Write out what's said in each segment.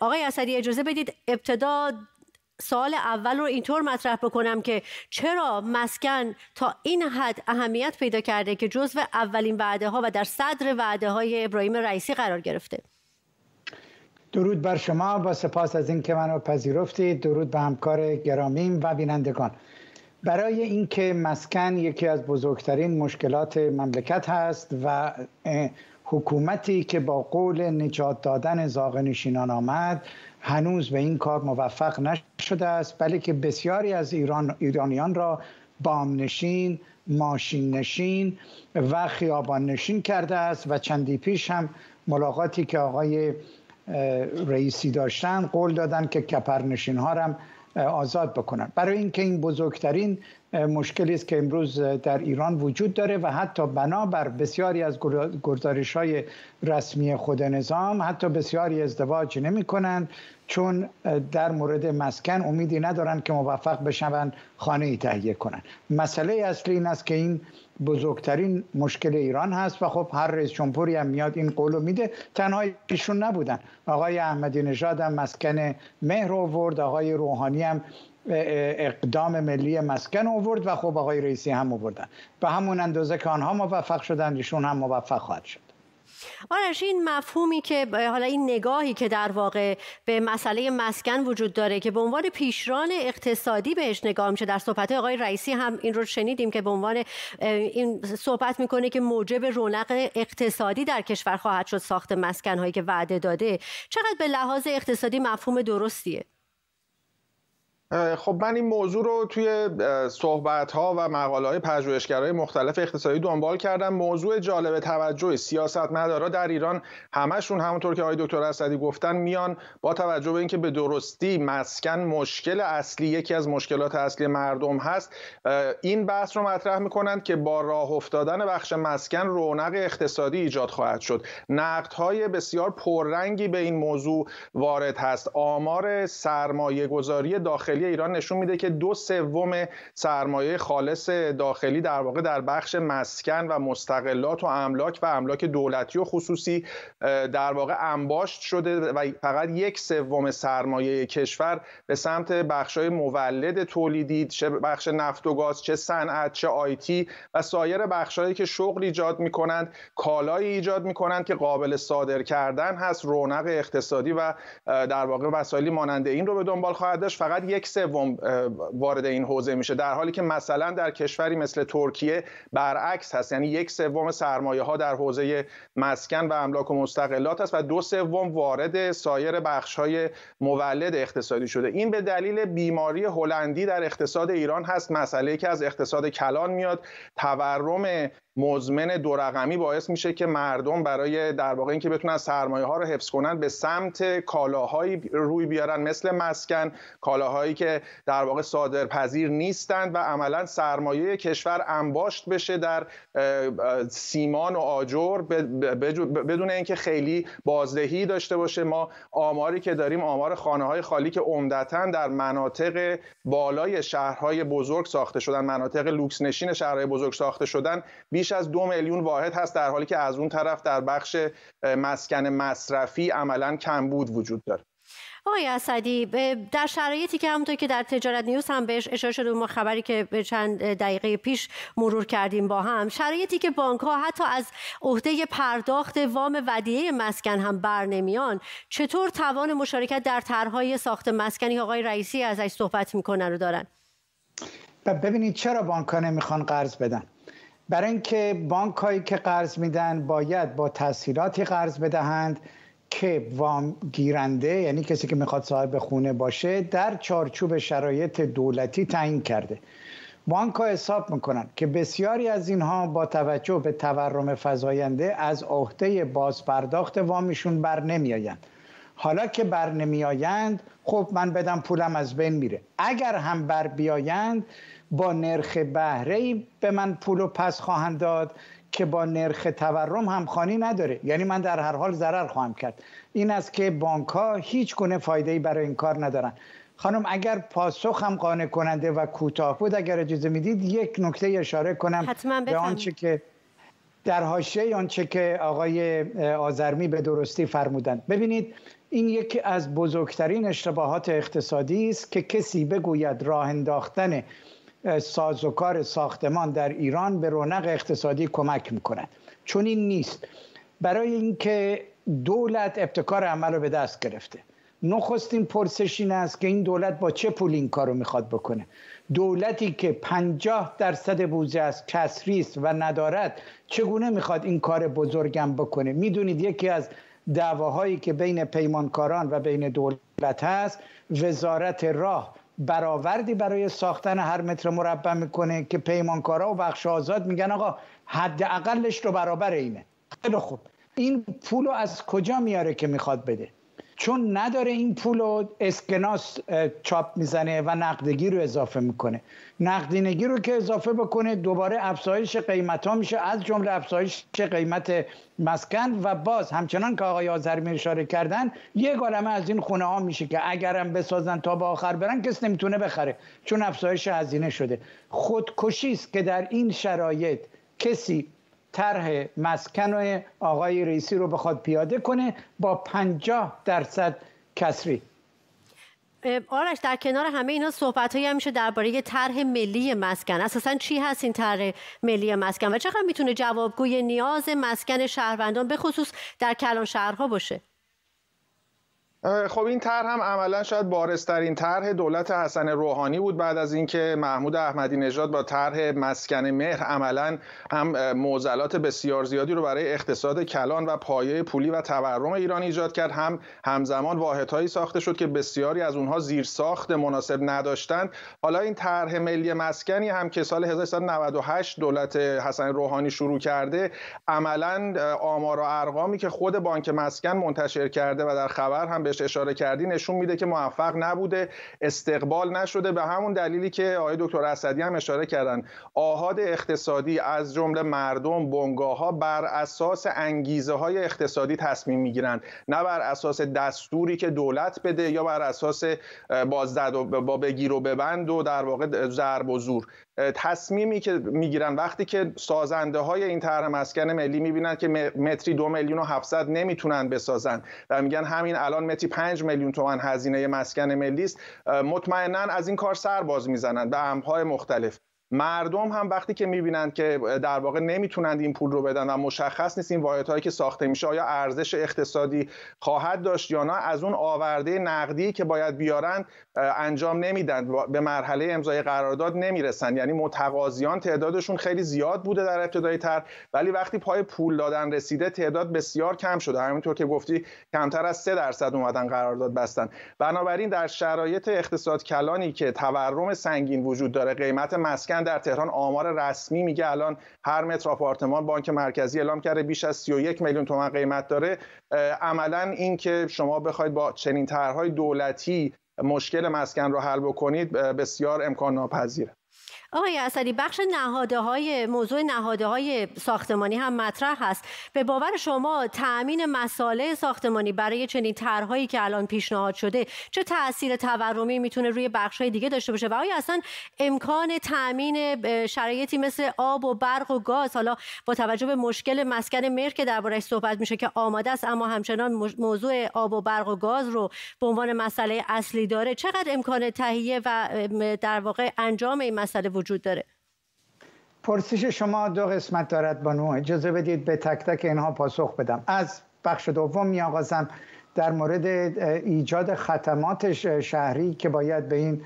آقای اسدی اجازه بدید ابتدا سال اول رو اینطور مطرح بکنم که چرا مسکن تا این حد اهمیت پیدا کرده که جزو اولین وعده ها و در صدر وعده های ابراهیم رئیسی قرار گرفته درود بر شما و سپاس از اینکه منو پذیرفتید درود به همکار گرامیم و بینندگان برای اینکه مسکن یکی از بزرگترین مشکلات مملکت هست و حکومتی که با قول نجات دادن نشینان آمد هنوز به این کار موفق نشده است بلکه بسیاری از ایران، ایرانیان را بامنشین، ماشین نشین و خیابان نشین کرده است و چندی پیش هم ملاقاتی که آقای رئیسی داشتن قول دادن که کپرنشین ها هم آزاد بکنن برای اینکه این بزرگترین مشکلی است که امروز در ایران وجود داره و حتی بنابر بسیاری از گزارش های رسمی خود نظام حتی بسیاری ازدواج نمی کنند چون در مورد مسکن امیدی ندارند که موفق بشوند خانه ای تهیه کنند مسئله اصلی این است که این بزرگترین مشکل ایران هست و خب هر رئیس جمهوری هم میاد این قولو میده تنها ایشون نبودن آقای احمدی نژاد هم مسکن مهر آورد آقای روحانی هم اقدام ملی مسکن آورد و خب آقای رئیسی هم آوردن به همون اندازه که آنها موفق شدند ایشون هم موفق خواهد شد آرش این مفهومی که حالا این نگاهی که در واقع به مسئله مسکن وجود داره که به عنوان پیشران اقتصادی بهش نگاه میشه در صحبت آقای رئیسی هم این رو شنیدیم که به عنوان این صحبت میکنه که موجب رونق اقتصادی در کشور خواهد شد ساخت مسکن هایی که وعده داده چقدر به لحاظ اقتصادی مفهوم درستیه خب من این موضوع رو توی صحبت ها و مقاله های پژوهشگرای مختلف اقتصادی دنبال کردم موضوع جالب توجه سیاست مدارا در ایران همشون همونطور که آقای دکتر اسدی گفتن میان با توجه به اینکه به درستی مسکن مشکل اصلی یکی از مشکلات اصلی مردم هست این بحث رو مطرح میکنند که با راه افتادن بخش مسکن رونق اقتصادی ایجاد خواهد شد های بسیار پررنگی به این موضوع وارد هست آمار سرمایه گذاری داخلی ایران نشون میده که دو سوم سرمایه خالص داخلی در واقع در بخش مسکن و مستقلات و املاک و املاک دولتی و خصوصی در واقع انباشت شده و فقط یک سوم سرمایه کشور به سمت های مولد تولیدی چه بخش نفت و گاز چه صنعت چه آیتی و سایر بخش‌هایی که شغل ایجاد می‌کنند کالایی ایجاد می‌کنند که قابل صادر کردن هست رونق اقتصادی و در واقع وسایلی مانند این رو به دنبال خواهد داشت فقط یک سوم وارد این حوزه میشه در حالی که مثلا در کشوری مثل ترکیه برعکس هست یعنی یک سوم سرمایه ها در حوزه مسکن و املاک و مستقلات است و دو سوم وارد سایر بخش های مولد اقتصادی شده این به دلیل بیماری هلندی در اقتصاد ایران هست مسئله که از اقتصاد کلان میاد تورم مزمن دو رقمی باعث میشه که مردم برای در واقع اینکه بتونن سرمایه ها رو حفظ کنن به سمت کالاهایی روی بیارن مثل مسکن کالاهایی که در واقع صادرپذیر نیستند و عملا سرمایه کشور انباشت بشه در سیمان و آجر بدون اینکه خیلی بازدهی داشته باشه ما آماری که داریم آمار خانه های خالی که عمدتا در مناطق بالای شهرهای بزرگ ساخته شدن مناطق لوکس نشین شهرهای بزرگ ساخته شدن بیش از دو میلیون واحد هست در حالی که از اون طرف در بخش مسکن مصرفی عملا کمبود وجود داره آقای اسدی در شرایطی که همونطور که در تجارت نیوز هم بهش اشاره شده ما خبری که چند دقیقه پیش مرور کردیم با هم شرایطی که بانک ها حتی از عهده پرداخت وام ودیعه مسکن هم بر نمیان چطور توان مشارکت در طرحهای ساخت مسکنی آقای رئیسی ازش صحبت میکنن رو دارن ببینید چرا بانک ها نمیخوان قرض بدن برای اینکه بانک هایی که قرض میدن باید با تسهیلاتی قرض بدهند که وام گیرنده یعنی کسی که میخواد صاحب خونه باشه در چارچوب شرایط دولتی تعیین کرده بانک ها حساب میکنن که بسیاری از اینها با توجه به تورم فزاینده از عهده بازپرداخت وامشون بر نمیآیند حالا که بر نمیآیند خب من بدم پولم از بین میره اگر هم بر بیایند با نرخ بهره به من پول و پس خواهند داد که با نرخ تورم خانی نداره یعنی من در هر حال ضرر خواهم کرد این است که بانک ها هیچ گونه فایده ای برای این کار ندارن خانم اگر پاسخ هم قانع کننده و کوتاه بود اگر اجازه میدید یک نکته اشاره کنم حتما به آنچه که در حاشیه آنچه که آقای آزرمی به درستی فرمودند ببینید این یکی از بزرگترین اشتباهات اقتصادی است که کسی بگوید راه انداختن کار ساختمان در ایران به رونق اقتصادی کمک میکنند چون این نیست برای اینکه دولت ابتکار عمل رو به دست گرفته نخستین پرسش این است که این دولت با چه پول این کار رو میخواد بکنه دولتی که پنجاه درصد بودجه از کسری است و ندارد چگونه میخواد این کار بزرگم بکنه میدونید یکی از دعواهایی که بین پیمانکاران و بین دولت هست وزارت راه برآوردی برای ساختن هر متر مربع میکنه که پیمانکارا و بخش آزاد میگن آقا حد اقلش رو برابر اینه خیلی خوب این پول رو از کجا میاره که میخواد بده چون نداره این پول رو اسکناس چاپ میزنه و نقدگی رو اضافه میکنه نقدینگی رو که اضافه بکنه دوباره افزایش قیمت ها میشه از جمله افزایش قیمت مسکن و باز همچنان که آقای آزرمی اشاره کردن یه گالمه از این خونه ها میشه که اگرم بسازن تا به آخر برن کس نمیتونه بخره چون افزایش هزینه شده خودکشی است که در این شرایط کسی طرح مسکن آقای رئیسی رو بخواد پیاده کنه با 50 درصد کسری آرش در کنار همه اینا صحبت هایی میشه درباره طرح ملی مسکن اساسا چی هست این طرح ملی مسکن و چقدر میتونه جوابگوی نیاز مسکن شهروندان به خصوص در کلان شهرها باشه خب این طرح هم عملا شاید بارسترین طرح دولت حسن روحانی بود بعد از اینکه محمود احمدی نژاد با طرح مسکن مهر عملا هم معضلات بسیار زیادی رو برای اقتصاد کلان و پایه پولی و تورم ایران ایجاد کرد هم همزمان واحدهایی ساخته شد که بسیاری از اونها زیر ساخت مناسب نداشتند حالا این طرح ملی مسکنی هم که سال 1398 دولت حسن روحانی شروع کرده عملا آمار و ارقامی که خود بانک مسکن منتشر کرده و در خبر هم به بهش اشاره کردی نشون میده که موفق نبوده استقبال نشده به همون دلیلی که آقای دکتر اسدی هم اشاره کردن آهاد اقتصادی از جمله مردم بنگاه ها بر اساس انگیزه های اقتصادی تصمیم میگیرند نه بر اساس دستوری که دولت بده یا بر اساس بازدد و با بگیر و ببند و در واقع ضرب و زور تصمیمی که میگیرن وقتی که سازنده های این طرح مسکن ملی میبینن که متری دو میلیون و 700 نمیتونن بسازن و میگن همین الان 5 میلیون تومن هزینه مسکن ملی است مطمئنا از این کار سر باز میزنند به امهای مختلف مردم هم وقتی که میبینند که در واقع نمیتونند این پول رو بدن و مشخص نیست این واحدهایی که ساخته میشه آیا ارزش اقتصادی خواهد داشت یا نه از اون آورده نقدی که باید بیارن انجام نمیدن به مرحله امضای قرارداد نمیرسن یعنی متقاضیان تعدادشون خیلی زیاد بوده در ابتدای تر ولی وقتی پای پول دادن رسیده تعداد بسیار کم شده همینطور که گفتی کمتر از 3 درصد اومدن قرارداد بستن بنابراین در شرایط اقتصاد کلانی که تورم سنگین وجود داره قیمت مسکن در تهران آمار رسمی میگه الان هر متر آپارتمان بانک مرکزی اعلام کرده بیش از 31 میلیون تومن قیمت داره عملا اینکه شما بخواید با چنین طرحهای دولتی مشکل مسکن رو حل بکنید بسیار امکان ناپذیره آقای اصلی بخش نهاده های موضوع نهاده های ساختمانی هم مطرح هست به باور شما تأمین مساله ساختمانی برای چنین طرحهایی که الان پیشنهاد شده چه تاثیر تورمی میتونه روی بخش های دیگه داشته باشه و آیا اصلا امکان تأمین شرایطی مثل آب و برق و گاز حالا با توجه به مشکل مسکن مرک که دربارش صحبت میشه که آماده است اما همچنان موضوع آب و برق و گاز رو به عنوان مسئله اصلی داره چقدر امکان تهیه و در واقع انجام مسئله وجود داره پرسش شما دو قسمت دارد بانو اجازه بدید به تک تک اینها پاسخ بدم از بخش دوم آغازم در مورد ایجاد خدمات شهری که باید به این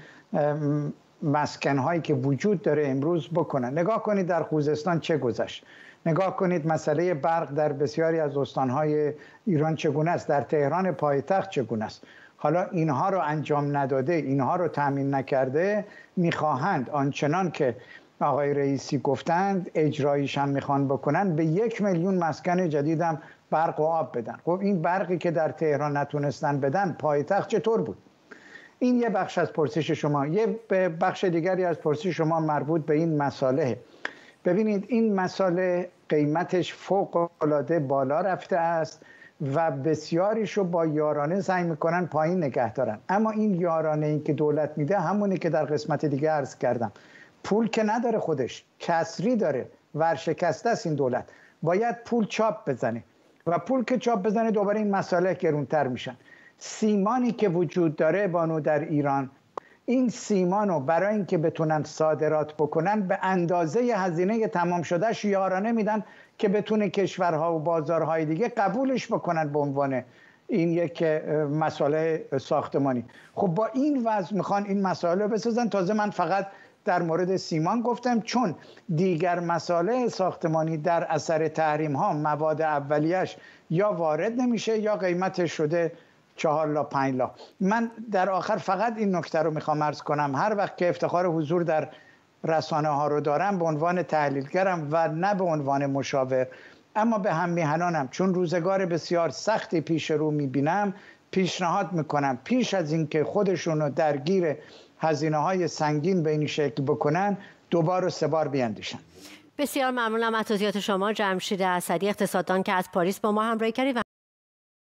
هایی که وجود داره امروز بکنن نگاه کنید در خوزستان چه گذشت نگاه کنید مسئله برق در بسیاری از استانهای ایران چگونه است در تهران پایتخت چگونه است حالا اینها رو انجام نداده اینها رو تامین نکرده میخواهند آنچنان که آقای رئیسی گفتند اجرایش هم میخوان بکنن به یک میلیون مسکن جدیدم برق و آب بدن خب این برقی که در تهران نتونستن بدن پایتخت چطور بود این یه بخش از پرسش شما یه بخش دیگری از پرسش شما مربوط به این مساله ببینید این مساله قیمتش فوق العاده بالا رفته است و بسیاریش رو با یارانه سعی میکنن پایین نگه دارن اما این یارانه این که دولت میده همونی که در قسمت دیگه عرض کردم پول که نداره خودش کسری داره ورشکسته است این دولت باید پول چاپ بزنه و پول که چاپ بزنه دوباره این مسائل گرونتر میشن سیمانی که وجود داره بانو در ایران این سیمان رو برای اینکه بتونن صادرات بکنن به اندازه هزینه تمام شدهش یارانه میدن که بتونه کشورها و بازارهای دیگه قبولش بکنن به عنوان این یک مسئله ساختمانی خب با این وضع میخوان این مسئله رو بسازن تازه من فقط در مورد سیمان گفتم چون دیگر مسائل ساختمانی در اثر تحریم ها مواد اولیش یا وارد نمیشه یا قیمت شده چهار لا پنج لا من در آخر فقط این نکته رو میخوام ارز کنم هر وقت که افتخار حضور در رسانه ها رو دارم به عنوان تحلیلگرم و نه به عنوان مشاور اما به هم میهنانم چون روزگار بسیار سختی پیش رو میبینم پیشنهاد میکنم پیش از اینکه خودشون رو درگیر هزینه های سنگین به این شکل بکنن دوبار و سه بار بیاندیشن بسیار ممنونم از توضیحات شما جمشید اسدی اقتصاددان که از پاریس با ما همراهی کردید